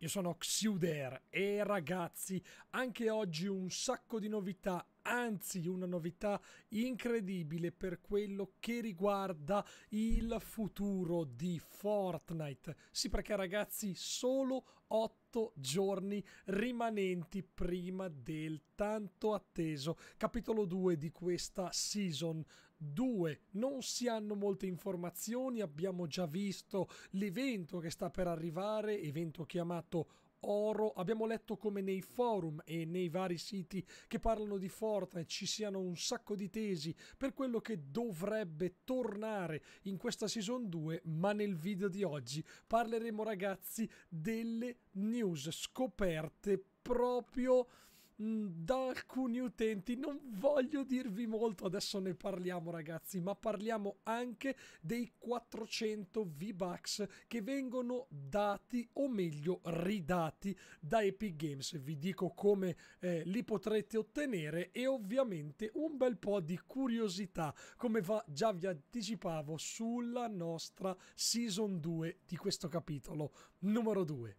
io sono Xuder e ragazzi, anche oggi un sacco di novità, anzi una novità incredibile per quello che riguarda il futuro di Fortnite. Sì perché ragazzi, solo 8 giorni rimanenti prima del tanto atteso capitolo 2 di questa season 2. Non si hanno molte informazioni, abbiamo già visto l'evento che sta per arrivare, evento chiamato oro. Abbiamo letto come nei forum e nei vari siti che parlano di Fortnite ci siano un sacco di tesi per quello che dovrebbe tornare in questa season 2, ma nel video di oggi parleremo ragazzi delle news scoperte proprio Mm, da alcuni utenti. Non voglio dirvi molto, adesso ne parliamo ragazzi, ma parliamo anche dei 400 V-Bucks che vengono dati o meglio ridati da Epic Games. Vi dico come eh, li potrete ottenere e ovviamente un bel po' di curiosità come va, già vi anticipavo sulla nostra Season 2 di questo capitolo numero 2.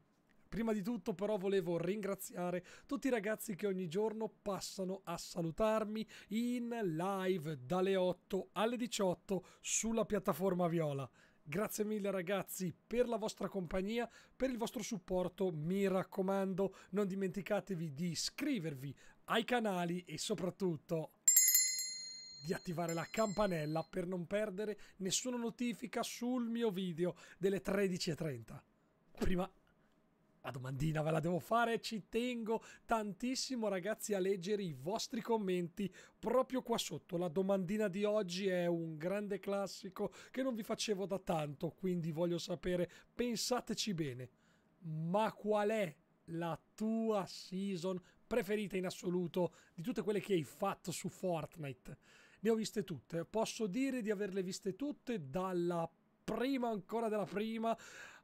Prima di tutto però volevo ringraziare tutti i ragazzi che ogni giorno passano a salutarmi in live dalle 8 alle 18 sulla piattaforma Viola. Grazie mille ragazzi per la vostra compagnia, per il vostro supporto, mi raccomando non dimenticatevi di iscrivervi ai canali e soprattutto di attivare la campanella per non perdere nessuna notifica sul mio video delle 13.30. Prima la domandina ve la devo fare, ci tengo tantissimo ragazzi a leggere i vostri commenti proprio qua sotto. La domandina di oggi è un grande classico che non vi facevo da tanto, quindi voglio sapere, pensateci bene, ma qual è la tua season preferita in assoluto di tutte quelle che hai fatto su Fortnite? Ne ho viste tutte, posso dire di averle viste tutte dalla prima ancora della prima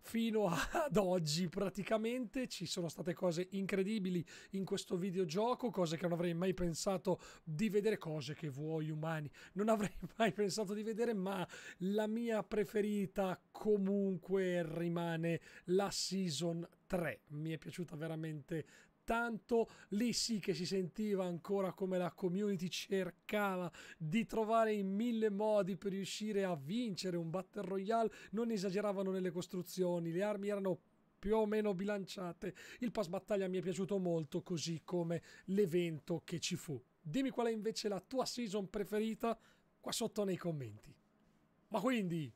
fino ad oggi praticamente ci sono state cose incredibili in questo videogioco, cose che non avrei mai pensato di vedere, cose che vuoi umani, non avrei mai pensato di vedere, ma la mia preferita comunque rimane la season 3. Mi è piaciuta veramente tanto lì sì che si sentiva ancora come la community cercava di trovare in mille modi per riuscire a vincere un battle royale, non esageravano nelle costruzioni, le armi erano più o meno bilanciate. Il pass battaglia mi è piaciuto molto, così come l'evento che ci fu. Dimmi qual è invece la tua season preferita qua sotto nei commenti. Ma quindi,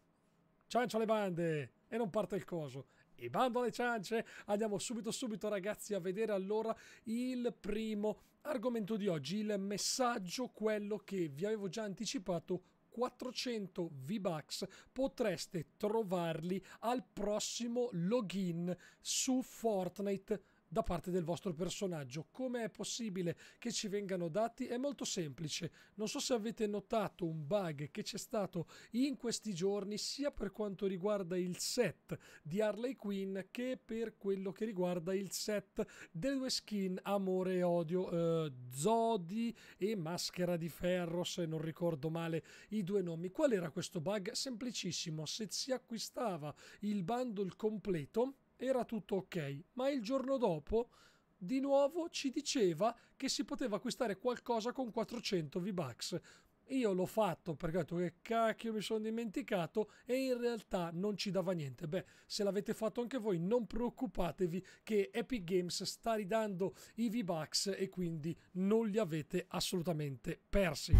ciancio le bande e non parte il coso. E bando alle ciance, andiamo subito subito ragazzi a vedere allora il primo argomento di oggi, il messaggio, quello che vi avevo già anticipato 400 V-Bucks potreste trovarli al prossimo login su Fortnite da parte del vostro personaggio. Come è possibile che ci vengano dati? È molto semplice. Non so se avete notato un bug che c'è stato in questi giorni sia per quanto riguarda il set di Harley Quinn che per quello che riguarda il set delle due skin Amore e Odio, eh, Zodi e Maschera di Ferro se non ricordo male i due nomi. Qual era questo bug? Semplicissimo, se si acquistava il bundle completo era tutto ok, ma il giorno dopo di nuovo ci diceva che si poteva acquistare qualcosa con 400 V-Bucks. Io l'ho fatto perché ho detto che cacchio mi sono dimenticato e in realtà non ci dava niente. Beh, se l'avete fatto anche voi non preoccupatevi che Epic Games sta ridando i V-Bucks e quindi non li avete assolutamente persi.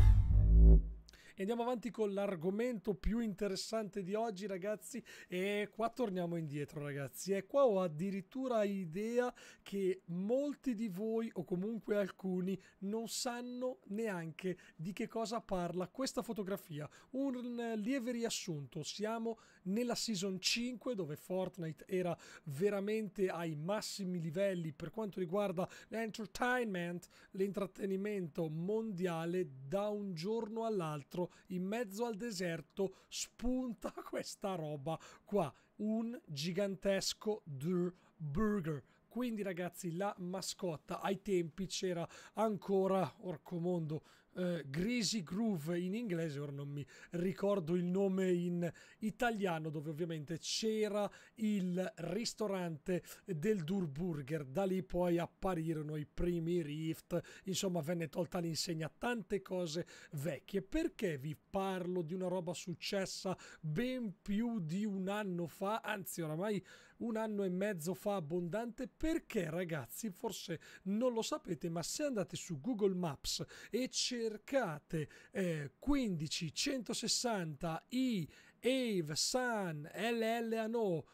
E andiamo avanti con l'argomento più interessante di oggi, ragazzi. E qua torniamo indietro, ragazzi. E qua ho addirittura idea che molti di voi, o comunque alcuni, non sanno neanche di che cosa parla questa fotografia. Un lieve riassunto. Siamo nella season 5 dove Fortnite era veramente ai massimi livelli per quanto riguarda l'entertainment, l'intrattenimento mondiale, da un giorno all'altro in mezzo al deserto spunta questa roba qua, un gigantesco The Burger. Quindi ragazzi la mascotta ai tempi c'era ancora orco mondo, eh, Greasy Groove in inglese, ora non mi ricordo il nome in italiano, dove ovviamente c'era il ristorante del Durburger. Da lì poi apparirono i primi rift, insomma venne tolta l'insegna, tante cose vecchie. Perché vi parlo di una roba successa ben più di un anno fa, anzi oramai un anno e mezzo fa abbondante? Perché ragazzi, forse non lo sapete, ma se andate su Google Maps e c'è cercate eh, 15 160 i Ave Sun LLANO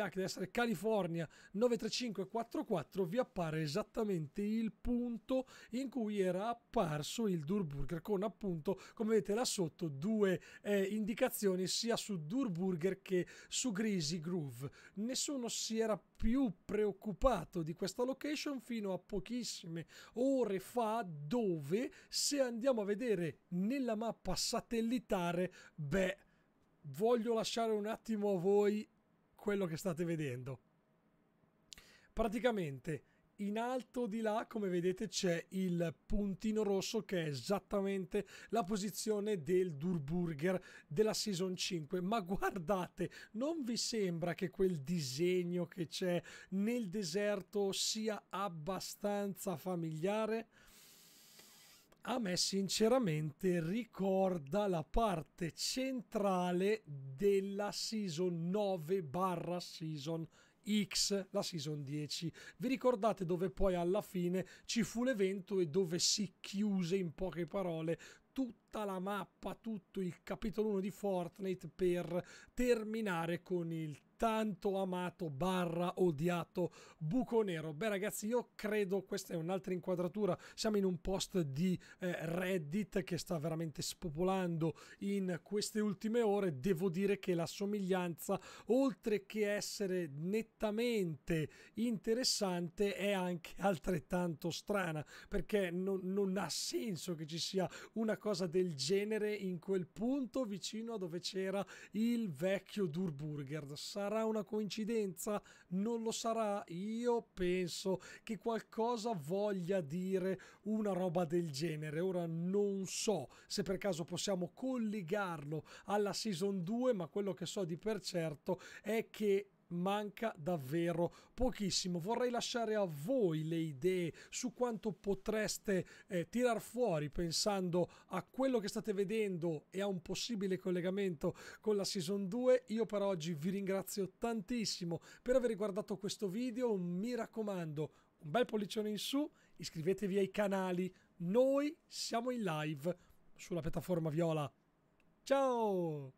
ha che deve essere California 93544 vi appare esattamente il punto in cui era apparso il Durburger con appunto come vedete là sotto due eh, indicazioni sia su Durburger che su Greasy Groove nessuno si era più preoccupato di questa location fino a pochissime ore fa dove se andiamo a vedere nella mappa satellitare beh voglio lasciare un attimo a voi quello che state vedendo. Praticamente in alto di là, come vedete, c'è il puntino rosso che è esattamente la posizione del Durburger della Season 5. Ma guardate, non vi sembra che quel disegno che c'è nel deserto sia abbastanza familiare? a me sinceramente ricorda la parte centrale della season 9 barra season X, la season 10. Vi ricordate dove poi alla fine ci fu l'evento e dove si chiuse in poche parole tutto tutta la mappa, tutto il capitolo 1 di Fortnite per terminare con il tanto amato barra odiato buco nero. Beh ragazzi io credo, questa è un'altra inquadratura, siamo in un post di eh, Reddit che sta veramente spopolando in queste ultime ore, devo dire che la somiglianza oltre che essere nettamente interessante è anche altrettanto strana perché non, non ha senso che ci sia una cosa del del genere in quel punto vicino a dove c'era il vecchio Durburger. Sarà una coincidenza? Non lo sarà? Io penso che qualcosa voglia dire una roba del genere. Ora non so se per caso possiamo collegarlo alla Season 2, ma quello che so di per certo è che manca davvero pochissimo. Vorrei lasciare a voi le idee su quanto potreste eh, tirar fuori pensando a quello che state vedendo e a un possibile collegamento con la Season 2. Io per oggi vi ringrazio tantissimo per aver guardato questo video. Mi raccomando, un bel pollicione in su, iscrivetevi ai canali. Noi siamo in live sulla piattaforma Viola. Ciao!